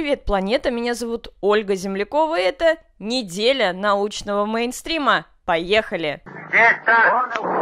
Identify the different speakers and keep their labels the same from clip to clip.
Speaker 1: Привет, планета! Меня зовут Ольга Землякова, и это неделя научного мейнстрима. Поехали! Вектор!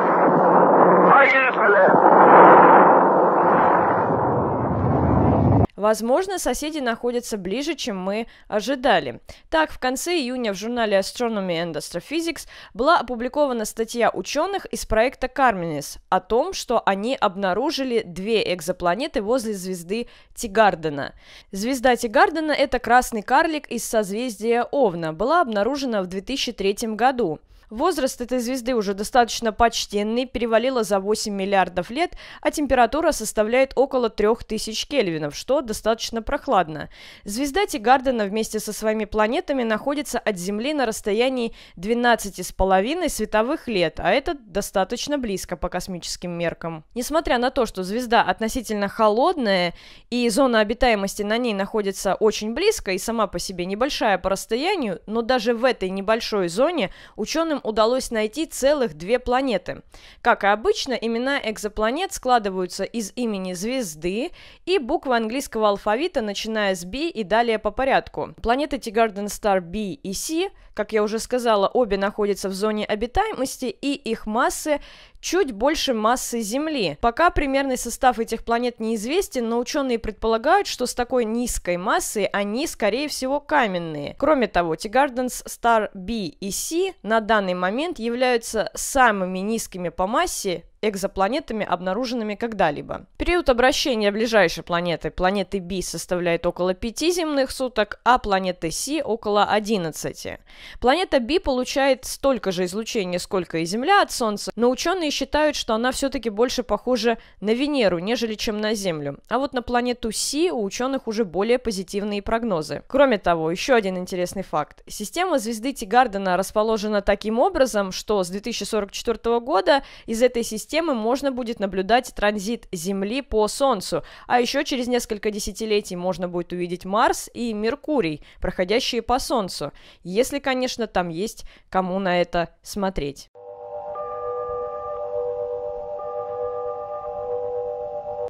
Speaker 1: Возможно, соседи находятся ближе, чем мы ожидали. Так, в конце июня в журнале Astronomy and Astrophysics была опубликована статья ученых из проекта Карменис о том, что они обнаружили две экзопланеты возле звезды Тигардена. Звезда Тигардена – это красный карлик из созвездия Овна, была обнаружена в 2003 году. Возраст этой звезды уже достаточно почтенный, перевалило за 8 миллиардов лет, а температура составляет около 3000 кельвинов, что достаточно прохладно. Звезда Тигардена вместе со своими планетами находится от Земли на расстоянии 12,5 световых лет, а это достаточно близко по космическим меркам. Несмотря на то, что звезда относительно холодная и зона обитаемости на ней находится очень близко и сама по себе небольшая по расстоянию, но даже в этой небольшой зоне ученые ученым удалось найти целых две планеты. Как и обычно, имена экзопланет складываются из имени звезды и буквы английского алфавита, начиная с B и далее по порядку. Планеты Тигарден Стар Star B и C, как я уже сказала, обе находятся в зоне обитаемости, и их массы чуть больше массы Земли. Пока примерный состав этих планет неизвестен, но ученые предполагают, что с такой низкой массой они, скорее всего, каменные. Кроме того, Тигарденс Star B и C на данный момент являются самыми низкими по массе экзопланетами, обнаруженными когда-либо. Период обращения ближайшей планеты, планеты B, составляет около 5 земных суток, а планеты Си около 11. Планета B получает столько же излучения, сколько и Земля от Солнца, но ученые считают, что она все-таки больше похожа на Венеру, нежели чем на Землю. А вот на планету Си у ученых уже более позитивные прогнозы. Кроме того, еще один интересный факт. Система звезды Тигардена расположена таким образом, что с 2044 года из этой системы системы можно будет наблюдать транзит Земли по Солнцу, а еще через несколько десятилетий можно будет увидеть Марс и Меркурий, проходящие по Солнцу, если, конечно, там есть кому на это смотреть.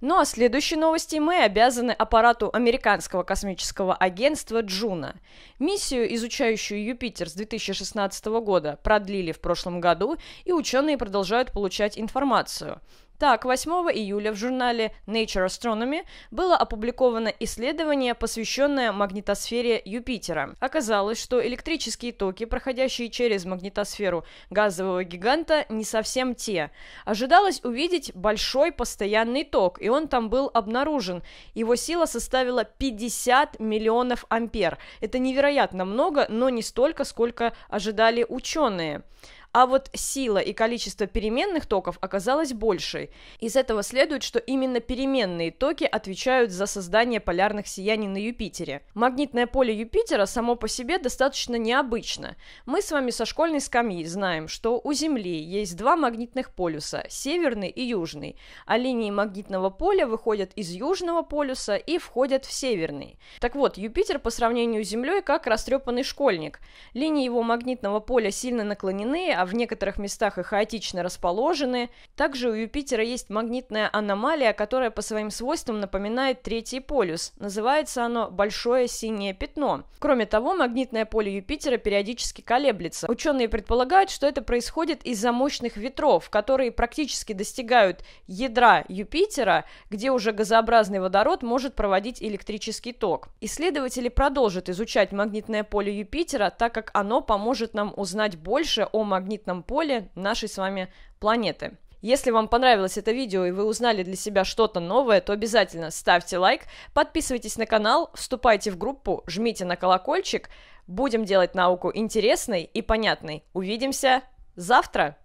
Speaker 1: Ну а следующей новости мы обязаны аппарату американского космического агентства Джуна. Миссию, изучающую Юпитер с 2016 года, продлили в прошлом году, и ученые продолжают получать информацию. Так, 8 июля в журнале Nature Astronomy было опубликовано исследование, посвященное магнитосфере Юпитера. Оказалось, что электрические токи, проходящие через магнитосферу газового гиганта, не совсем те. Ожидалось увидеть большой постоянный ток, и он там был обнаружен. Его сила составила 50 миллионов ампер. Это невероятно много, но не столько, сколько ожидали ученые а вот сила и количество переменных токов оказалось большей. Из этого следует, что именно переменные токи отвечают за создание полярных сияний на Юпитере. Магнитное поле Юпитера само по себе достаточно необычно. Мы с вами со школьной скамьи знаем, что у Земли есть два магнитных полюса – северный и южный, а линии магнитного поля выходят из южного полюса и входят в северный. Так вот, Юпитер по сравнению с Землей как растрепанный школьник. Линии его магнитного поля сильно наклонены, а в некоторых местах и хаотично расположены. Также у Юпитера есть магнитная аномалия, которая по своим свойствам напоминает третий полюс. Называется оно «большое синее пятно». Кроме того, магнитное поле Юпитера периодически колеблется. Ученые предполагают, что это происходит из-за мощных ветров, которые практически достигают ядра Юпитера, где уже газообразный водород может проводить электрический ток. Исследователи продолжат изучать магнитное поле Юпитера, так как оно поможет нам узнать больше о магнитном магнитном поле нашей с вами планеты. Если вам понравилось это видео и вы узнали для себя что-то новое, то обязательно ставьте лайк, подписывайтесь на канал, вступайте в группу, жмите на колокольчик. Будем делать науку интересной и понятной. Увидимся завтра!